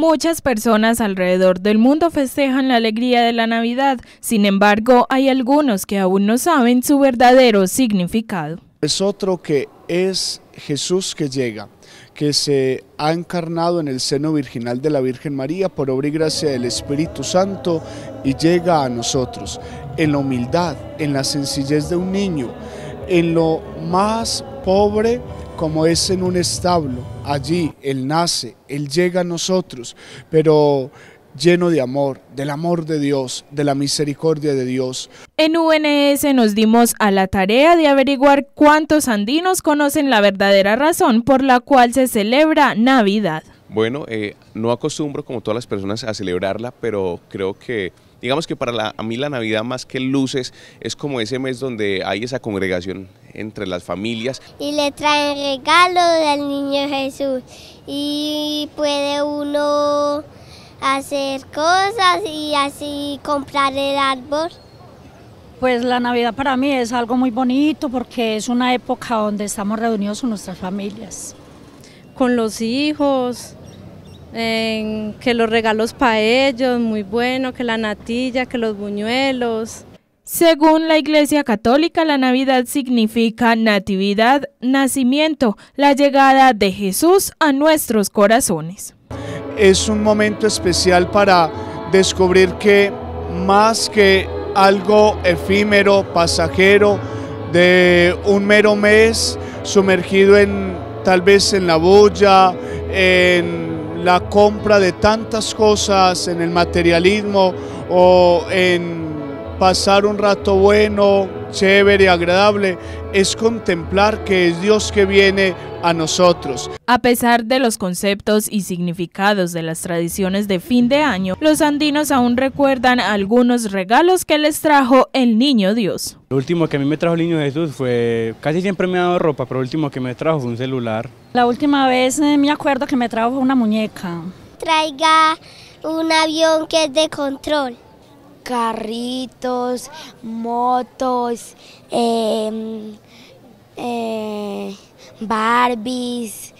Muchas personas alrededor del mundo festejan la alegría de la Navidad, sin embargo hay algunos que aún no saben su verdadero significado. Es otro que es Jesús que llega, que se ha encarnado en el seno virginal de la Virgen María por obra y gracia del Espíritu Santo y llega a nosotros en la humildad, en la sencillez de un niño, en lo más pobre como es en un establo. Allí Él nace, Él llega a nosotros, pero lleno de amor, del amor de Dios, de la misericordia de Dios. En UNS nos dimos a la tarea de averiguar cuántos andinos conocen la verdadera razón por la cual se celebra Navidad. Bueno, eh, no acostumbro como todas las personas a celebrarla, pero creo que digamos que para mí la Navidad más que luces es como ese mes donde hay esa congregación entre las familias. Y le traen regalos del niño Jesús y puede uno hacer cosas y así comprar el árbol. Pues la Navidad para mí es algo muy bonito porque es una época donde estamos reunidos con nuestras familias. Con los hijos, en que los regalos para ellos, muy bueno, que la natilla, que los buñuelos. Según la Iglesia Católica, la Navidad significa natividad, nacimiento, la llegada de Jesús a nuestros corazones. Es un momento especial para descubrir que más que algo efímero, pasajero, de un mero mes, sumergido en tal vez en la bulla, en la compra de tantas cosas en el materialismo o en pasar un rato bueno, chévere, agradable, es contemplar que es Dios que viene a nosotros. A pesar de los conceptos y significados de las tradiciones de fin de año, los andinos aún recuerdan algunos regalos que les trajo el Niño Dios. Lo último que a mí me trajo el Niño Jesús fue, casi siempre me ha dado ropa, pero lo último que me trajo fue un celular. La última vez eh, me acuerdo que me trajo una muñeca. Traiga un avión que es de control carritos, motos, em, eh, Barbies,